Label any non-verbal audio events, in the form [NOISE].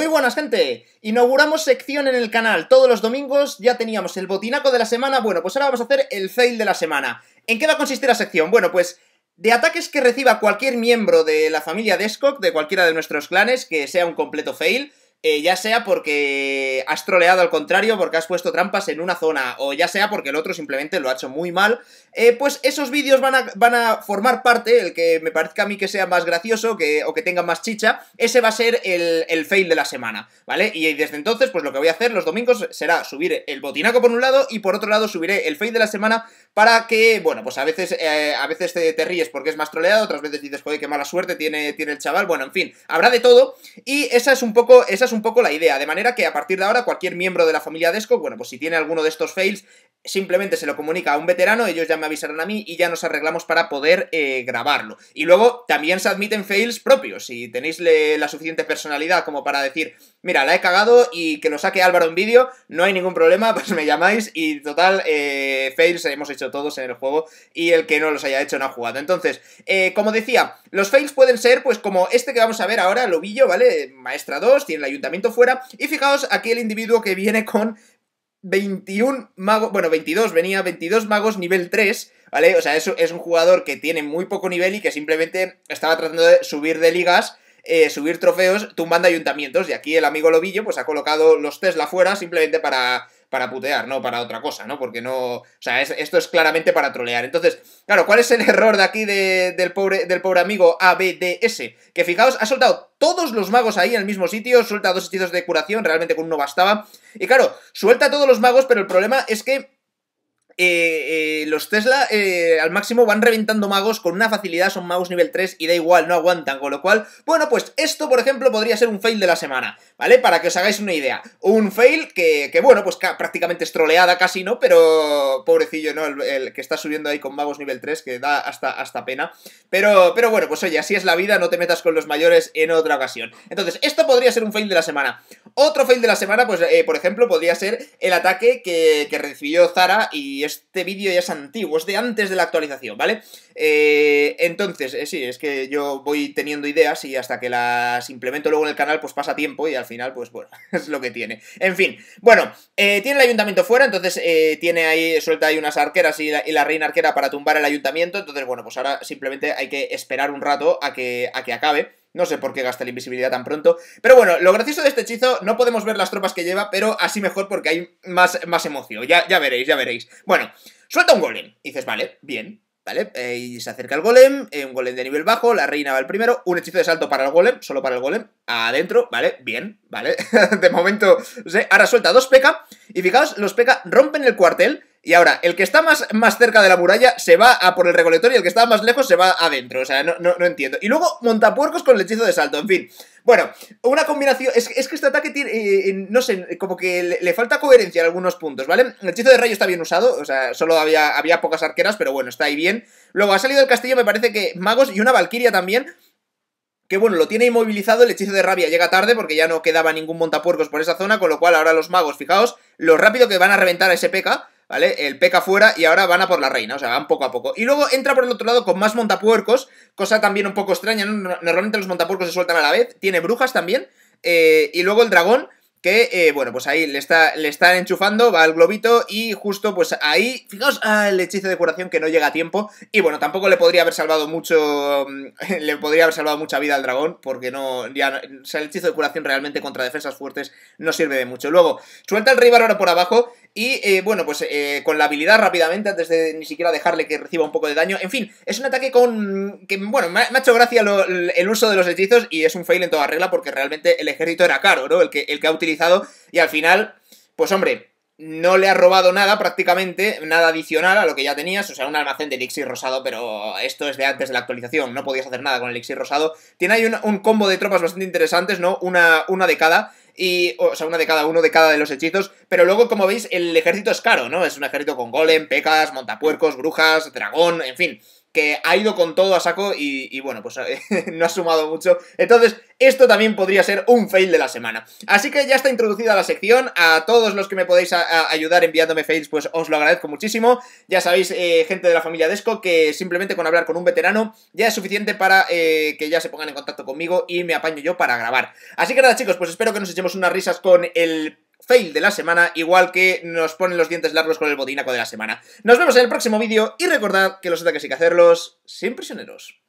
Muy buenas, gente. Inauguramos sección en el canal. Todos los domingos ya teníamos el botinaco de la semana. Bueno, pues ahora vamos a hacer el fail de la semana. ¿En qué va a consistir la sección? Bueno, pues de ataques que reciba cualquier miembro de la familia Descock, de cualquiera de nuestros clanes, que sea un completo fail. Eh, ya sea porque has troleado al contrario, porque has puesto trampas en una zona, o ya sea porque el otro simplemente lo ha hecho muy mal, eh, pues esos vídeos van a, van a, formar parte, el que me parezca a mí que sea más gracioso que, o que tenga más chicha, ese va a ser el, el, fail de la semana, ¿vale? Y desde entonces, pues lo que voy a hacer los domingos será subir el botinaco por un lado y por otro lado subiré el fail de la semana para que, bueno, pues a veces, eh, a veces te, ríes porque es más troleado, otras veces dices, joder, qué mala suerte tiene, tiene el chaval, bueno, en fin, habrá de todo y esa es un poco... Esa es un poco la idea, de manera que a partir de ahora cualquier miembro de la familia Desco, bueno, pues si tiene alguno de estos fails, simplemente se lo comunica a un veterano, ellos ya me avisarán a mí y ya nos arreglamos para poder eh, grabarlo. Y luego también se admiten fails propios, si tenéis la suficiente personalidad como para decir, mira, la he cagado y que lo saque Álvaro en vídeo, no hay ningún problema, [LAUGHS] pues me llamáis y total, eh, fails hemos hecho todos en el juego y el que no los haya hecho no ha jugado. Entonces, eh, como decía, los fails pueden ser pues como este que vamos a ver ahora, Lobillo, ¿vale? Maestra 2, tiene el ayuntamiento fuera y fijaos aquí el individuo que viene con 21 magos, bueno, 22, venía 22 magos nivel 3, ¿vale? O sea, eso es un jugador que tiene muy poco nivel y que simplemente estaba tratando de subir de ligas eh, subir trofeos tumbando ayuntamientos. Y aquí el amigo Lobillo pues ha colocado los Tesla fuera simplemente para, para putear, no para otra cosa, ¿no? Porque no... O sea, esto es claramente para trolear. Entonces, claro, ¿cuál es el error de aquí del, pobre, del pobre amigo ABDS? Que fijaos, ha soltado todos los magos ahí en el mismo sitio, suelta dos hechizos de curación, realmente con uno bastaba. Y claro, suelta todos los magos, pero el problema es que eh, eh, los Tesla eh, al máximo van reventando magos con una facilidad, son magos nivel 3 y da igual, no aguantan, con lo cual, bueno, pues esto, por ejemplo, podría ser un fail de la semana, ¿vale? Para que os hagáis una idea. Un fail que, bueno, pues prácticamente es troleada casi, ¿no? Pero pobrecillo, ¿no? El, que está subiendo ahí con magos nivel 3, que da hasta, hasta pena. Pero, pero bueno, pues oye, así es la vida, no te metas con los mayores en otra ocasión. Entonces, esto podría ser un fail de la semana. Otro fail de la semana, pues, por ejemplo, podría ser el ataque que, que recibió Zara y este vídeo ya es antiguo, es de antes de la actualización, ¿vale? Eh, entonces, eh, sí, es que yo voy teniendo ideas y hasta que las implemento luego en el canal, pues pasa tiempo y al final, pues bueno, [LAUGHS] es lo que tiene. En fin, bueno, eh, tiene el ayuntamiento fuera, entonces tiene ahí, suelta ahí unas arqueras y la, y la, reina arquera para tumbar el ayuntamiento, entonces bueno, pues ahora simplemente hay que esperar un rato a que, a que acabe. No sé por qué gasta la invisibilidad tan pronto. Pero bueno, lo gracioso de este hechizo, no podemos ver las tropas que lleva, pero así mejor porque hay más, más emoción. Ya, ya veréis, ya veréis. Bueno, suelta un golem. dices, vale, bien, ¿vale? Eh, y se acerca el golem, eh, un golem de nivel bajo, la reina va al primero, un hechizo de salto para el golem, solo para el golem, adentro, ¿vale? Bien, ¿vale? [LAUGHS] de momento, no sé, ahora suelta dos peca, y fijaos, los peca rompen el cuartel, y ahora, el que está más, más cerca de la muralla se va a por el recolector y el que está más lejos se va adentro. O sea, no, entiendo. Y luego, montapuercos con el hechizo de salto, en fin. Bueno, una combinación. Es, que este ataque tiene. Eh, eh, no sé, como que le, falta coherencia en algunos puntos, ¿vale? El hechizo de rayo está bien usado, o sea, solo había, había pocas arqueras, pero bueno, está ahí bien. Luego ha salido el castillo, me parece que magos y una valquiria también que bueno, lo tiene inmovilizado, el hechizo de rabia llega tarde porque ya no quedaba ningún montapuercos por esa zona, con lo cual ahora los magos, fijaos, lo rápido que van a reventar a ese peca ¿vale? El peca fuera y ahora van a por la reina, o sea, van poco a poco. Y luego entra por el otro lado con más montapuercos, cosa también un poco extraña, ¿no? Normalmente los montapuercos se sueltan a la vez, tiene brujas también, eh, y luego el dragón, que, eh, bueno, pues ahí le, está, le están enchufando, va al globito y justo pues ahí, fijaos, al ah, el hechizo de curación que no llega a tiempo y bueno, tampoco le podría haber salvado mucho, mm, [LAUGHS] le podría haber salvado mucha vida al dragón porque no, ya, sea, el hechizo de curación realmente contra defensas fuertes no sirve de mucho. Luego, suelta el rey ahora por abajo y eh, bueno, pues eh, con la habilidad rápidamente, antes de ni siquiera dejarle que reciba un poco de daño. En fin, es un ataque con. que bueno, me ha, hecho gracia el uso de los hechizos y es un fail en toda regla porque realmente el ejército era caro, ¿no? El que, el que ha utilizado y al final, pues hombre, no le ha robado nada prácticamente, nada adicional a lo que ya tenías, o sea, un almacén de elixir rosado, pero esto es de antes de la actualización, no podías hacer nada con el elixir rosado. Tiene ahí un, un combo de tropas bastante interesantes, ¿no? Una, una de cada, y, o sea, una de cada uno de cada de los hechizos, pero luego, como veis, el ejército es caro, ¿no? Es un ejército con golem, pecas, montapuercos, brujas, dragón, en fin que ha ido con todo a saco y, bueno, pues eh, [LAUGHS] no ha sumado mucho. Entonces, esto también podría ser un fail de la semana. Así que ya está introducida la sección. A todos los que me podéis ayudar enviándome fails, pues os lo agradezco muchísimo. Ya sabéis, eh, gente de la familia Desco, que simplemente con hablar con un veterano ya es suficiente para eh, que ya se pongan en contacto conmigo y me apaño yo para grabar. Así que nada, chicos, pues espero que nos echemos unas risas con el fail de la semana, igual que nos ponen los dientes largos con el botinaco de la semana. Nos vemos en el próximo vídeo y recordad que los ataques hay que hacerlos sin prisioneros.